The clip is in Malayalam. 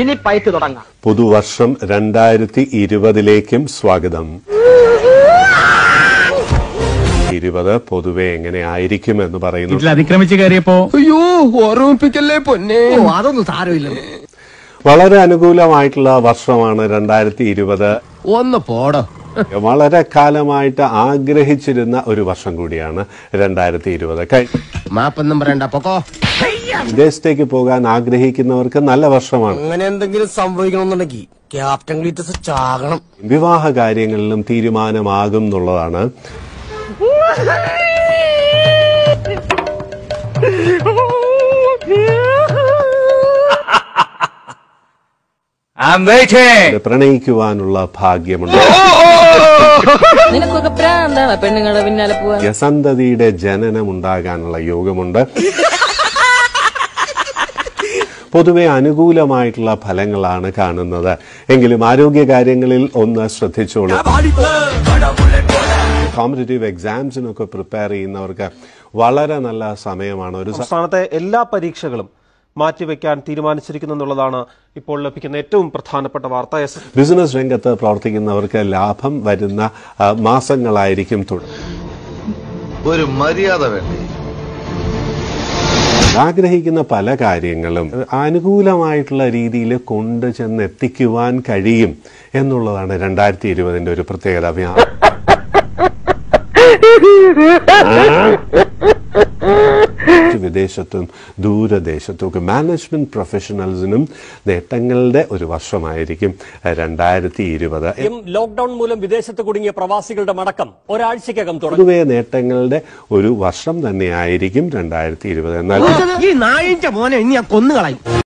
ഇനി പൈറ്റ് തുടങ്ങാം പുതുവർഷം രണ്ടായിരത്തി ഇരുപതിലേക്കും സ്വാഗതം ഇരുപത് പൊതുവെ എങ്ങനെ ആയിരിക്കും എന്ന് പറയുന്നു അതിക്രമിച്ചു കയറിയപ്പോ അയ്യോ ഓർമ്മിപ്പിക്കല്ലേ പൊന്നെ അതൊന്നും സാരമില്ല വളരെ അനുകൂലമായിട്ടുള്ള വർഷമാണ് രണ്ടായിരത്തി ഇരുപത് ഒന്ന് പോടോ വളരെ കാലമായിട്ട് ആഗ്രഹിച്ചിരുന്ന ഒരു വർഷം കൂടിയാണ് രണ്ടായിരത്തി ഇരുപത് കഴിഞ്ഞു മാപ്പൊന്നും പറയണ്ട പൊക്കോ വിദേശത്തേക്ക് പോകാൻ ആഗ്രഹിക്കുന്നവർക്ക് നല്ല വർഷമാണ് അങ്ങനെ എന്തെങ്കിലും സംഭവിക്കണമെന്നുണ്ടെങ്കിൽ ക്യാപ്റ്റൻ ഗ്ലീറ്റസ് ചാകണം വിവാഹ കാര്യങ്ങളിലും തീരുമാനമാകും എന്നുള്ളതാണ് പ്രണയിക്കുവാനുള്ള ഭാഗ്യമുണ്ട് നിനക്കൊക്കെ പെണ്ണുങ്ങളെ പിന്നാലെ പോവാ സന്തതിയുടെ ജനനം ഉണ്ടാകാനുള്ള യോഗമുണ്ട് പൊതുവെ അനുകൂലമായിട്ടുള്ള ഫലങ്ങളാണ് കാണുന്നത് എങ്കിലും ആരോഗ്യകാര്യങ്ങളിൽ ഒന്ന് ശ്രദ്ധിച്ചോളൂ കോമ്പറ്റേറ്റീവ് എക്സാംസിനൊക്കെ പ്രിപ്പയർ ചെയ്യുന്നവർക്ക് വളരെ നല്ല സമയമാണ് ഒരു സംസ്ഥാനത്തെ എല്ലാ പരീക്ഷകളും മാറ്റിവെക്കാൻ തീരുമാനിച്ചിരിക്കുന്നു എന്നുള്ളതാണ് ഇപ്പോൾ ലഭിക്കുന്ന ഏറ്റവും പ്രധാനപ്പെട്ട വാർത്ത ബിസിനസ് രംഗത്ത് പ്രവർത്തിക്കുന്നവർക്ക് ലാഭം വരുന്ന മാസങ്ങളായിരിക്കും തുടങ്ങി ഒരു മര്യാദ വേണ്ടി ആഗ്രഹിക്കുന്ന പല കാര്യങ്ങളും അനുകൂലമായിട്ടുള്ള രീതിയിൽ കൊണ്ടു ചെന്ന് എത്തിക്കുവാൻ കഴിയും എന്നുള്ളതാണ് രണ്ടായിരത്തി ഇരുപതിന്റെ ഒരു പ്രത്യേകത വിദേശത്തും ഒക്കെ മാനേജ്മെൻറ്റ് പ്രൊഫഷണൽസിനും നേട്ടങ്ങളുടെ ഒരു വർഷമായിരിക്കും രണ്ടായിരത്തി ഇരുപത് ലോക്ക്ഡൗൺ മൂലം വിദേശത്ത് കുടുങ്ങിയ പ്രവാസികളുടെ മടക്കം ഒരാഴ്ചക്കകം തുടങ്ങിയ നേട്ടങ്ങളുടെ ഒരു വർഷം തന്നെയായിരിക്കും രണ്ടായിരത്തി ഇരുപത് എന്നാൽ ഈ മോനെ ഇനി ഞാൻ കൊന്നുകളയും